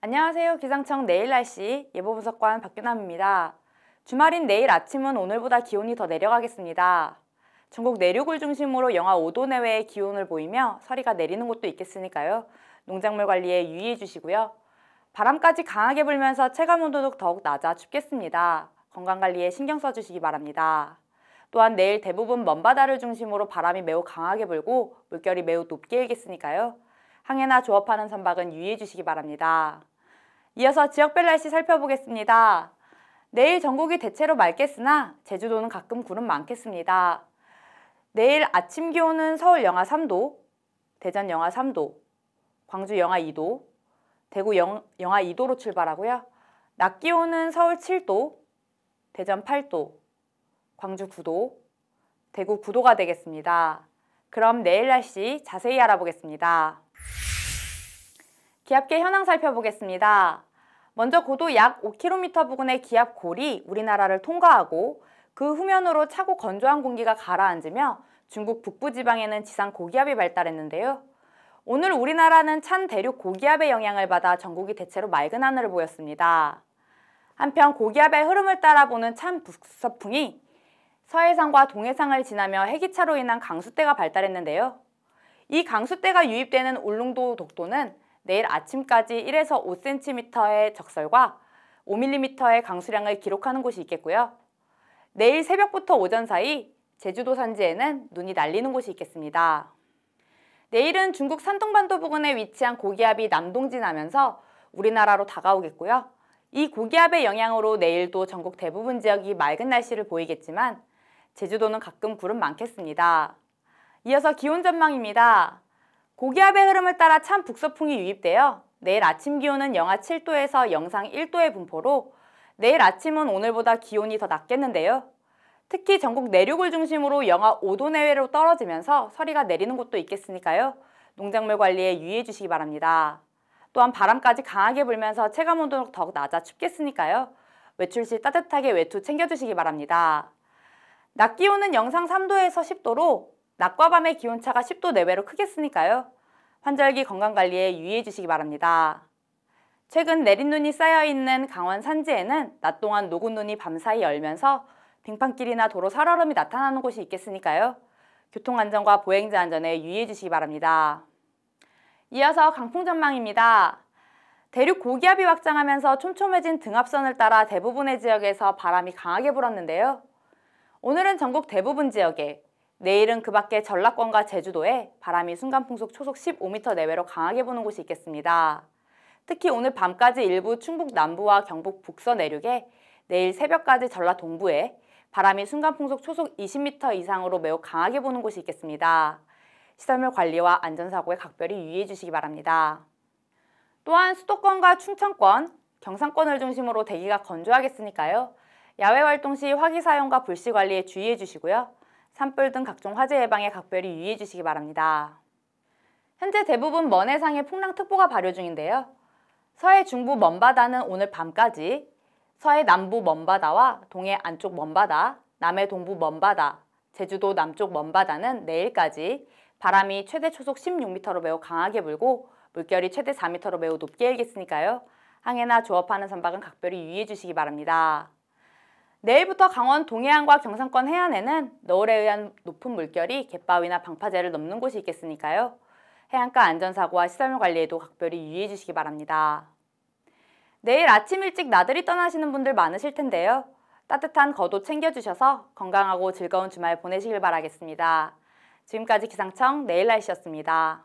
안녕하세요. 기상청 내일 날씨 예보 분석관 박규남입니다. 주말인 내일 아침은 오늘보다 기온이 더 내려가겠습니다. 중국 내륙을 중심으로 영하 5도 내외의 기온을 보이며 서리가 내리는 곳도 있겠으니까요. 농작물 관리에 유의해 주시고요. 바람까지 강하게 불면서 체감 온도도 더욱 낮아 춥겠습니다. 건강 관리에 신경 써 주시기 바랍니다. 또한 내일 대부분 먼바다를 중심으로 바람이 매우 강하게 불고 물결이 매우 높게 일겠으니까요. 항해나 조업하는 선박은 유의해 주시기 바랍니다. 이어서 지역별 날씨 살펴보겠습니다. 내일 전국이 대체로 맑겠으나 제주도는 가끔 구름 많겠습니다. 내일 아침 기온은 서울 영하 3도, 대전 영하 3도, 광주 영하 2도, 대구 영, 영하 2도로 출발하고요. 낮 기온은 서울 7도, 대전 8도, 광주 9도, 대구 9도가 되겠습니다. 그럼 내일 날씨 자세히 알아보겠습니다. 기압계 현황 살펴보겠습니다. 먼저 고도 약 5km 부근의 기압골이 우리나라를 통과하고 그 후면으로 차고 건조한 공기가 가라앉으며 중국 북부 지방에는 지상 고기압이 발달했는데요. 오늘 우리나라는 찬 대륙 고기압의 영향을 받아 전국이 대체로 맑은 하늘을 보였습니다. 한편 고기압의 흐름을 따라 보는 찬 북서풍이 서해상과 동해상을 지나며 해기차로 인한 강수대가 발달했는데요. 이 강수대가 유입되는 울릉도 독도는 내일 아침까지 1에서 5cm의 적설과 5mm의 강수량을 기록하는 곳이 있겠고요. 내일 새벽부터 오전 사이 제주도 산지에는 눈이 날리는 곳이 있겠습니다. 내일은 중국 산동반도 부근에 위치한 고기압이 남동진하면서 우리나라로 다가오겠고요. 이 고기압의 영향으로 내일도 전국 대부분 지역이 맑은 날씨를 보이겠지만 제주도는 가끔 구름 많겠습니다. 이어서 기온 전망입니다. 고기압의 흐름을 따라 찬 북서풍이 유입되어 내일 아침 기온은 영하 7도에서 영상 1도의 분포로 내일 아침은 오늘보다 기온이 더 낮겠는데요. 특히 전국 내륙을 중심으로 영하 5도 내외로 떨어지면서 서리가 내리는 곳도 있겠으니까요. 농작물 관리에 유의해 주시기 바랍니다. 또한 바람까지 강하게 불면서 체감온도 더욱 낮아 춥겠으니까요. 외출 시 따뜻하게 외투 챙겨주시기 바랍니다. 낮 기온은 영상 3도에서 10도로 낮과 밤의 기온차가 10도 내외로 크겠으니까요. 환절기 건강관리에 유의해 주시기 바랍니다. 최근 내린 눈이 쌓여있는 강원 산지에는 낮 동안 녹은 눈이 밤사이 열면서 빙판길이나 도로 살얼음이 나타나는 곳이 있겠으니까요. 교통안전과 보행자 안전에 유의해 주시기 바랍니다. 이어서 강풍 전망입니다. 대륙 고기압이 확장하면서 촘촘해진 등압선을 따라 대부분의 지역에서 바람이 강하게 불었는데요. 오늘은 전국 대부분 지역에 내일은 그 밖에 전라권과 제주도에 바람이 순간풍속 초속 15m 내외로 강하게 부는 곳이 있겠습니다. 특히 오늘 밤까지 일부 충북 남부와 경북 북서 내륙에 내일 새벽까지 전라 동부에 바람이 순간풍속 초속 20m 이상으로 매우 강하게 부는 곳이 있겠습니다. 시설물 관리와 안전사고에 각별히 유의해 주시기 바랍니다. 또한 수도권과 충청권, 경상권을 중심으로 대기가 건조하겠으니까요. 야외 활동 시 화기 사용과 불씨 관리에 주의해 주시고요. 산불 등 각종 화재 예방에 각별히 유의해 주시기 바랍니다. 현재 대부분 먼해상에 풍랑특보가 발효 중인데요. 서해 중부 먼바다는 오늘 밤까지, 서해 남부 먼바다와 동해 안쪽 먼바다, 남해 동부 먼바다, 제주도 남쪽 먼바다는 내일까지 바람이 최대 초속 16m로 매우 강하게 불고 물결이 최대 4m로 매우 높게 일겠으니까요. 항해나 조업하는 선박은 각별히 유의해 주시기 바랍니다. 내일부터 강원 동해안과 경상권 해안에는 너울에 의한 높은 물결이 갯바위나 방파제를 넘는 곳이 있겠으니까요. 해안가 안전사고와 시설물 관리에도 각별히 유의해 주시기 바랍니다. 내일 아침 일찍 나들이 떠나시는 분들 많으실 텐데요. 따뜻한 겉옷 챙겨주셔서 건강하고 즐거운 주말 보내시길 바라겠습니다. 지금까지 기상청 내일 날씨였습니다.